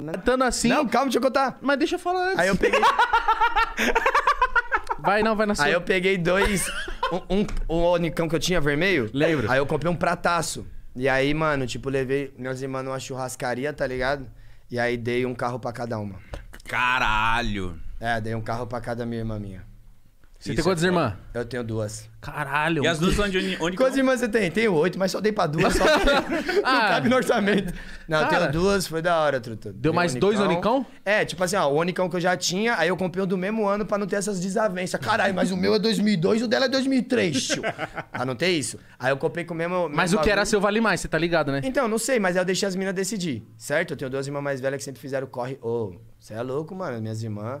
Né? Tando assim. Não, calma, deixa eu contar. Mas deixa eu falar antes. Aí eu peguei. Vai, não, vai na sua. Aí eu peguei dois. Um, um, um onicão que eu tinha vermelho. Lembro. Aí eu comprei um prataço. E aí, mano, tipo, levei minhas irmãs numa churrascaria, tá ligado? E aí dei um carro pra cada uma. Caralho! É, dei um carro pra cada minha irmã minha. Você Isso tem é quantas é irmãs? Eu tenho duas. Caralho. E as duas são de onde? quantas irmãs você tem? Tenho oito, mas só dei pra duas. Só não ah. cabe no orçamento. Não, Cara. tenho duas, foi da hora, Truta. Deu mais dois Onicão? É, tipo assim, ó, o Onicão que eu já tinha, aí eu comprei o do mesmo ano pra não ter essas desavenças. Caralho, mas o meu é 2002 e o dela é 2003, tio. Ah, não tem isso? Aí eu comprei com o mesmo... mesmo mas o que era seu vale mais, você tá ligado, né? Então, não sei, mas aí eu deixei as minas decidir, certo? Eu tenho duas irmãs mais velhas que sempre fizeram corre... Ô, oh, você é louco, mano, minhas irmãs...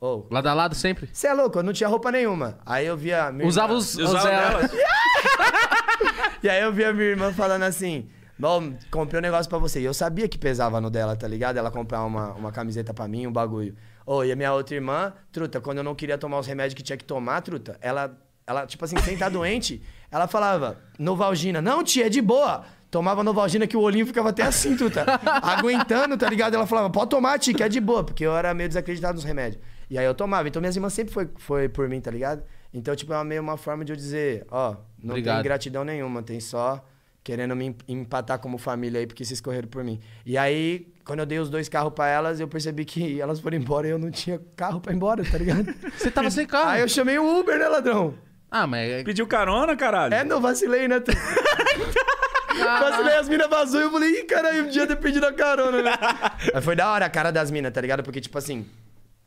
Oh. Lado a lado sempre? Você é louco, eu não tinha roupa nenhuma. Aí eu via. Minha Usava irmã... os. Usava elas. e aí eu via minha irmã falando assim. Bom, comprei um negócio para você. E eu sabia que pesava no dela, tá ligado? Ela comprar uma, uma camiseta para mim, um bagulho. Oh, e a minha outra irmã, truta, quando eu não queria tomar os remédios que tinha que tomar, truta, ela, ela tipo assim, quem tá doente, ela falava, Novalgina, não, tia, é de boa. Tomava Novalgina que o olhinho ficava até assim, tá aguentando, tá ligado? Ela falava, pode tomar, tia, que é de boa, porque eu era meio desacreditado nos remédios. E aí eu tomava. Então minhas irmãs sempre foi, foi por mim, tá ligado? Então, tipo, é meio uma forma de eu dizer, ó, não Obrigado. tem gratidão nenhuma, tem só querendo me empatar como família aí, porque vocês correram por mim. E aí, quando eu dei os dois carros para elas, eu percebi que elas foram embora e eu não tinha carro para ir embora, tá ligado? Você tava sem carro. Aí eu chamei o Uber, né, ladrão? Ah, mas. É Pediu carona, caralho? É, não vacilei, né? Quase assim, daí as minas vazou e eu falei, ih, caralho, eu podia ter pedido carona, né? Mas foi da hora a cara das minas, tá ligado? Porque, tipo assim,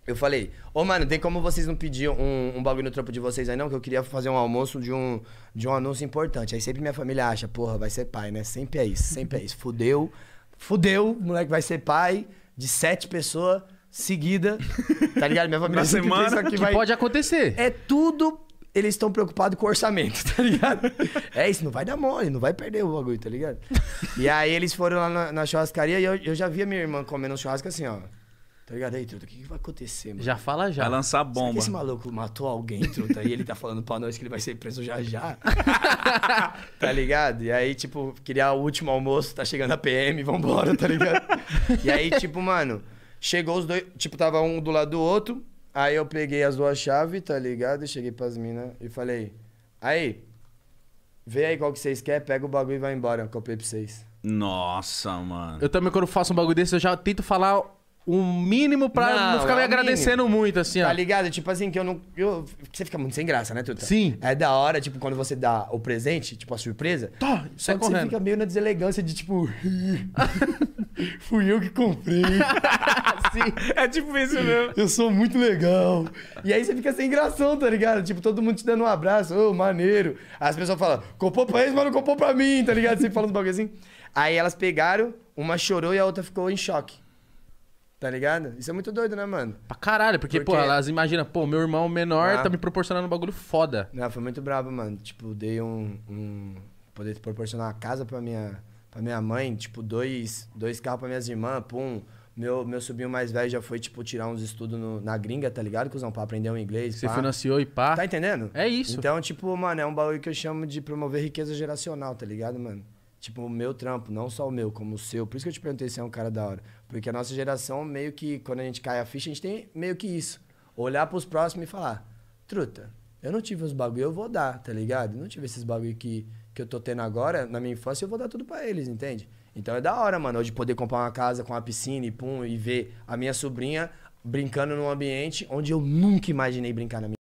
eu falei, ô oh, mano, tem como vocês não pedir um, um bagulho no trampo de vocês aí não? Que eu queria fazer um almoço de um, de um anúncio importante. Aí sempre minha família acha, porra, vai ser pai, né? Sempre é isso, sempre é isso. Fudeu, fudeu, moleque vai ser pai de sete pessoas seguida, tá ligado? Minha família Na semana que, que vai... pode acontecer. É tudo eles estão preocupados com o orçamento, tá ligado? é isso, não vai dar mole, não vai perder o bagulho, tá ligado? e aí eles foram lá na, na churrascaria e eu, eu já via minha irmã comendo um churrasco assim, ó. Tá ligado aí, Truta? O que, que, vai acontecer, mano? Já fala já. Vai lançar bomba. Será esse maluco matou alguém, Truta, e ele tá falando pra nós que ele vai ser preso já já. tá ligado? E aí, tipo, queria o último almoço, tá chegando a PM, vambora, tá ligado? e aí, tipo, mano, chegou os dois, tipo, tava um do lado do outro. Aí eu peguei as duas chaves, tá ligado? cheguei pras minas e falei, aí, vê aí qual que vocês querem, pega o bagulho e vai embora, eu comprei pra vocês. Nossa, mano. Eu também, quando faço um bagulho desse, eu já tento falar o mínimo pra não, não ficar é me agradecendo muito, assim, ó. Tá ligado? Tipo assim, que eu não. Eu, você fica muito sem graça, né, Tuta? Sim. É da hora, tipo, quando você dá o presente, tipo, a surpresa. Tá, só é correndo. você fica meio na deselegância de tipo. Fui eu que comprei. assim. É tipo isso mesmo. Eu sou muito legal. E aí você fica sem gração, tá ligado? Tipo, todo mundo te dando um abraço, ô, oh, maneiro. Aí as pessoas falam, copou pra eles, mas não copou pra mim, tá ligado? Você fala um bagulho assim. Aí elas pegaram, uma chorou e a outra ficou em choque. Tá ligado? Isso é muito doido, né, mano? Pra caralho, porque, porque... pô, elas imaginam, pô, meu irmão menor ah. tá me proporcionando um bagulho foda. Não, foi muito brabo, mano. Tipo, dei um. um... Poder proporcionar uma casa pra minha, pra minha mãe, tipo, dois, dois carros pra minhas irmãs, pum meu, meu sobrinho mais velho já foi, tipo, tirar uns estudos no, na gringa, tá ligado, cuzão? Pra aprender um inglês. Você pá. financiou e pá. Tá entendendo? É isso. Então, tipo, mano, é um bagulho que eu chamo de promover riqueza geracional, tá ligado, mano? Tipo, o meu trampo, não só o meu, como o seu. Por isso que eu te perguntei se é um cara da hora. Porque a nossa geração, meio que, quando a gente cai a ficha, a gente tem meio que isso. Olhar pros próximos e falar, truta, eu não tive os bagulho, eu vou dar, tá ligado? Eu não tive esses bagulho que, que eu tô tendo agora, na minha infância, eu vou dar tudo para eles, entende? Então é da hora, mano, hoje poder comprar uma casa com uma piscina e pum, e ver a minha sobrinha brincando num ambiente onde eu nunca imaginei brincar na minha